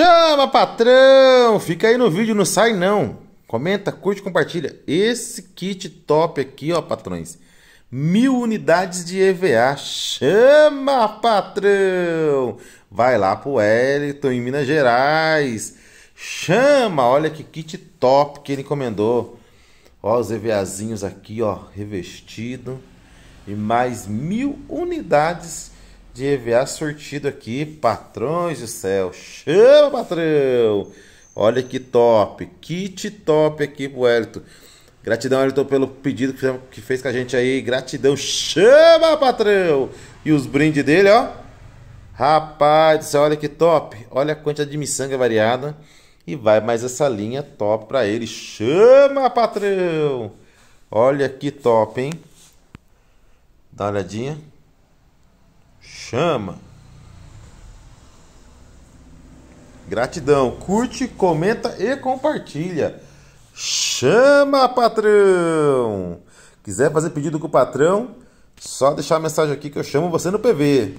Chama, patrão! Fica aí no vídeo, não sai não. Comenta, curte, compartilha. Esse kit top aqui, ó, patrões. Mil unidades de EVA. Chama, patrão! Vai lá pro Wellington, em Minas Gerais. Chama! Olha que kit top que ele encomendou. Ó, os EVAzinhos aqui, ó, revestido. E mais mil unidades de EVA sortido aqui, patrões do céu. Chama, patrão! Olha que top, kit top aqui pro Elton. Gratidão, Elton, pelo pedido que fez com a gente aí. Gratidão, chama, patrão! E os brindes dele, ó. Rapaz, olha que top. Olha a quantidade de miçanga variada. E vai mais essa linha top pra ele. Chama, patrão! Olha que top, hein? Dá uma olhadinha chama. Gratidão. Curte, comenta e compartilha. Chama, patrão! Quiser fazer pedido com o patrão, só deixar a mensagem aqui que eu chamo você no PV.